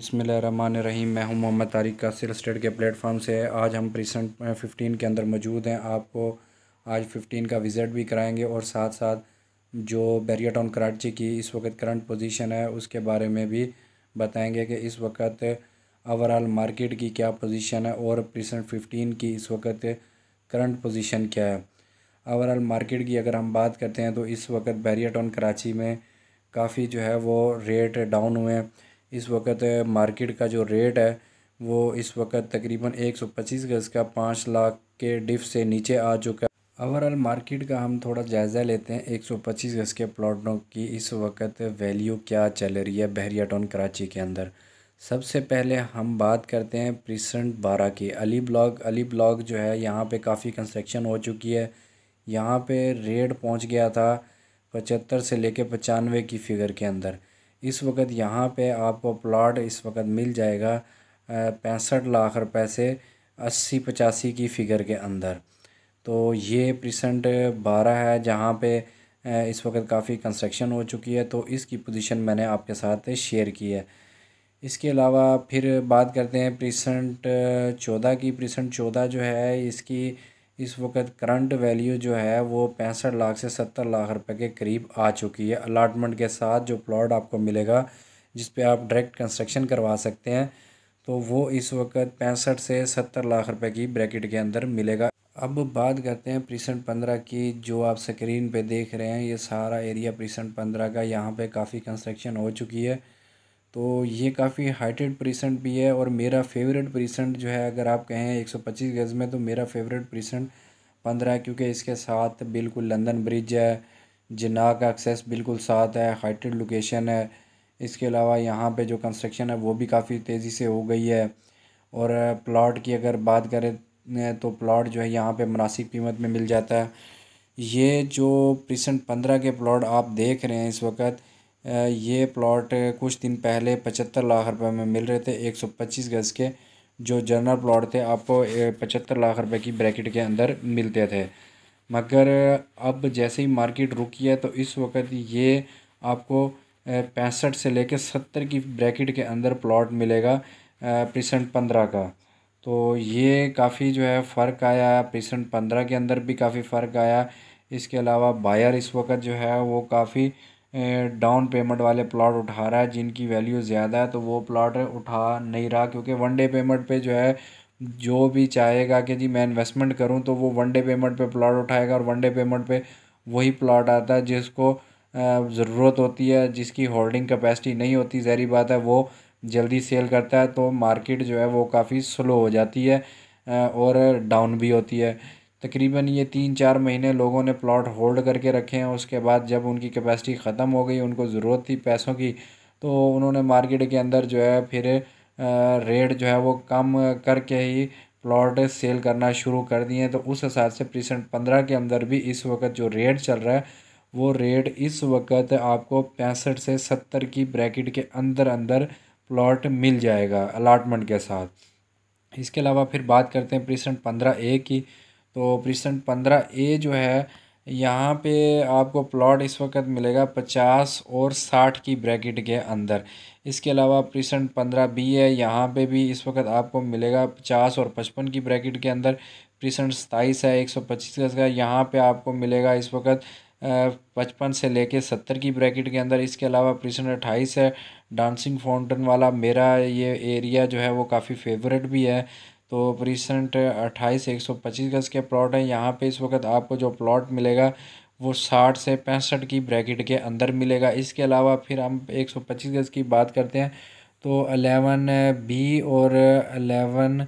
बसमीम मैं हूं मोहम्मद तारिक का सिल स्टेट के प्लेटफॉर्म से आज हम प्रीसेंट फिफ्टीन के अंदर मौजूद हैं आपको आज फिफ्टीन का विज़िट भी कराएंगे और साथ साथ जो बैरिया टाउन कराची की इस वक्त करंट पोजीशन है उसके बारे में भी बताएंगे कि इस वक्त ओवरऑल मार्केट की क्या पोजीशन है और प्रीसेंट फिफ्टीन की इस वक्त करंट पोजीशन क्या है ओवरऑल मार्केट की अगर हम बात करते हैं तो इस वक्त बैरिया टाउन कराची में काफ़ी जो है वो रेट डाउन हुए हैं इस वक्त मार्केट का जो रेट है वो इस वक्त तकरीबन 125 गज़ का पाँच लाख के डिफ से नीचे आ चुका है ओवरऑल मार्केट का हम थोड़ा जायज़ा लेते हैं 125 गज़ के प्लॉटों की इस वक्त वैल्यू क्या चल रही है बहरिया टाउन कराची के अंदर सबसे पहले हम बात करते हैं प्रीसेंट बारह की अली ब्लॉक अली ब्लॉक जो है यहाँ पे काफ़ी कंस्ट्रक्शन हो चुकी है यहाँ पे रेट पहुँच गया था पचहत्तर से लेके पचानवे की फ़िगर के अंदर इस वक्त यहाँ पे आपको प्लाट इस वक्त मिल जाएगा पैंसठ लाख रुपए से अस्सी पचासी की फ़िगर के अंदर तो ये प्रेसेंट बारह है जहाँ पे इस वक्त काफ़ी कंस्ट्रक्शन हो चुकी है तो इसकी पोजीशन मैंने आपके साथ शेयर की है इसके अलावा फिर बात करते हैं प्रेसेंट चौदह की प्रिसेंट चौदह जो है इसकी इस वक्त करंट वैल्यू जो है वो पैंसठ लाख से सत्तर लाख रुपए के करीब आ चुकी है अलाटमेंट के साथ जो प्लॉट आपको मिलेगा जिस पे आप डायरेक्ट कंस्ट्रक्शन करवा सकते हैं तो वो इस वक्त पैंसठ से सत्तर लाख रुपए की ब्रैकेट के अंदर मिलेगा अब बात करते हैं प्रीसेंट पंद्रह की जो आप स्क्रीन पर देख रहे हैं ये सारा एरिया प्रीसेंट पंद्रह का यहाँ पर काफ़ी कंस्ट्रक्शन हो चुकी है तो ये काफ़ी हाइटेड प्रीसेंट भी है और मेरा फेवरेट प्रीसेंट जो है अगर आप कहें 125 गज़ में तो मेरा फेवरेट प्रीसेंट पंद्रह है क्योंकि इसके साथ बिल्कुल लंदन ब्रिज है जिन्ना का एक्सेस बिल्कुल साथ है हाइटेड लोकेशन है इसके अलावा यहाँ पे जो कंस्ट्रक्शन है वो भी काफ़ी तेज़ी से हो गई है और प्लाट की अगर बात करें तो प्लाट जो है यहाँ पर मुनासिब कीमत में मिल जाता है ये जो प्रीसेंट पंद्रह के प्लाट आप देख रहे हैं इस वक्त ये प्लॉट कुछ दिन पहले पचहत्तर लाख रुपए में मिल रहे थे एक सौ पच्चीस गज़ के जो जनरल प्लॉट थे आपको पचहत्तर लाख रुपए की ब्रैकेट के अंदर मिलते थे मगर अब जैसे ही मार्केट रुकी है तो इस वक्त ये आपको पैंसठ से लेकर सत्तर की ब्रैकेट के अंदर प्लॉट मिलेगा प्रीसेंट पंद्रह का तो ये काफ़ी जो है फ़र्क आया प्रसेंट पंद्रह के अंदर भी काफ़ी फ़र्क आया इसके अलावा बायर इस वक्त जो है वो काफ़ी डाउन पेमेंट वाले प्लॉट उठा रहा है जिनकी वैल्यू ज़्यादा है तो वो प्लॉट उठा नहीं रहा क्योंकि वन डे पेमेंट पे जो है जो भी चाहेगा कि जी मैं इन्वेस्टमेंट करूं तो वो वन डे पेमेंट पे प्लॉट उठाएगा और वन डे पेमेंट पे वही प्लॉट आता है जिसको ज़रूरत होती है जिसकी होल्डिंग कैपेसिटी नहीं होती जहरी बात है वो जल्दी सेल करता है तो मार्केट जो है वो काफ़ी स्लो हो जाती है और डाउन भी होती है तकरीबन ये तीन चार महीने लोगों ने प्लॉट होल्ड करके रखे हैं उसके बाद जब उनकी कैपेसिटी ख़त्म हो गई उनको ज़रूरत थी पैसों की तो उन्होंने मार्केट के अंदर जो है फिर रेट जो है वो कम करके ही प्लॉट सेल करना शुरू कर दिए तो उस हिसाब से प्रीसेंट पंद्रह के अंदर भी इस वक्त जो रेट चल रहा है वो रेट इस वक्त आपको पैंसठ से सत्तर की ब्रैकेट के अंदर अंदर प्लॉट मिल जाएगा अलाटमेंट के साथ इसके अलावा फिर बात करते हैं प्रीसेंट पंद्रह ए की तो ऑपरेशन पंद्रह ए जो है यहाँ पे आपको प्लॉट इस वक्त मिलेगा पचास और साठ की ब्रैकेट के अंदर इसके अलावा ऑपरेशन पंद्रह बी है यहाँ पे भी इस वक्त आपको मिलेगा पचास और पचपन की ब्रैकेट के अंदर ऑपरेशन सताईस है एक सौ पच्चीस का यहाँ पे आपको मिलेगा इस वक्त पचपन से लेके सत्तर की ब्रैकेट के अंदर इसके अलावा प्रिसन अट्ठाईस है डांसिंग फाउंटेन वाला मेरा ये एरिया जो है वो काफ़ी फेवरेट भी है तो प्रीसेंट अट्ठाईस एक सौ पच्चीस गज के प्लॉट हैं यहाँ पे इस वक्त आपको जो प्लॉट मिलेगा वो साठ से पैंसठ की ब्रैकेट के अंदर मिलेगा इसके अलावा फिर हम एक सौ पच्चीस गज की बात करते हैं तो अलेवन बी और अलेवन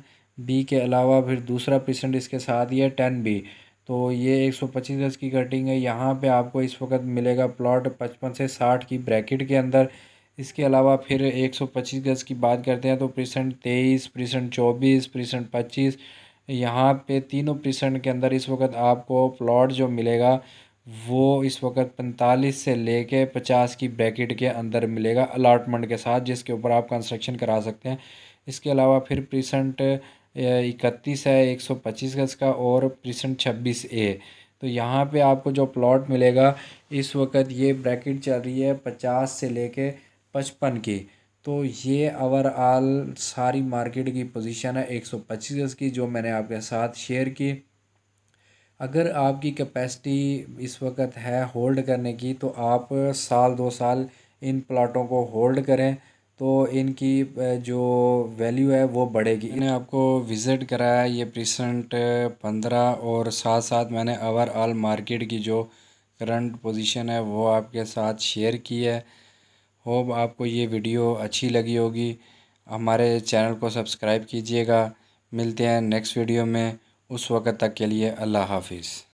बी के अलावा फिर दूसरा प्रीसेंट इसके साथ ही है टेन बी तो ये एक सौ पच्चीस गज की कटिंग है यहाँ पे आपको इस वक्त मिलेगा प्लॉट पचपन से साठ की ब्रैकेट के अंदर इसके अलावा फिर एक सौ पच्चीस गज़ की बात करते हैं तो प्रीसेंट तेईस प्रीसेंट चौबीस प्रीसेंट पच्चीस यहाँ पे तीनों परसेंट के अंदर इस वक्त आपको प्लॉट जो मिलेगा वो इस वक्त पैंतालीस से लेके पचास की ब्रैकेट के अंदर मिलेगा अलाटमेंट के साथ जिसके ऊपर आप कंस्ट्रक्शन करा सकते हैं इसके अलावा फिर प्रीसेंट इकतीस है एक सौ पच्चीस गज़ का और प्रीसेंट छब्बीस ए तो यहाँ पे आपको जो प्लॉट मिलेगा इस वक्त ये ब्रैकेट चल रही है पचास से लेके पचपन के तो ये ओवरऑल सारी मार्केट की पोजीशन है एक सौ पच्चीस की जो मैंने आपके साथ शेयर की अगर आपकी कैपेसिटी इस वक्त है होल्ड करने की तो आप साल दो साल इन प्लाटों को होल्ड करें तो इनकी जो वैल्यू है वो बढ़ेगी मैंने आपको विज़िट कराया ये प्रीसेंट पंद्रह और साथ साथ मैंने ओवरऑल मार्केट की जो करंट पोजीशन है वो आपके साथ शेयर की है होप आपको ये वीडियो अच्छी लगी होगी हमारे चैनल को सब्सक्राइब कीजिएगा मिलते हैं नेक्स्ट वीडियो में उस वक़्त तक के लिए अल्लाह हाफिज़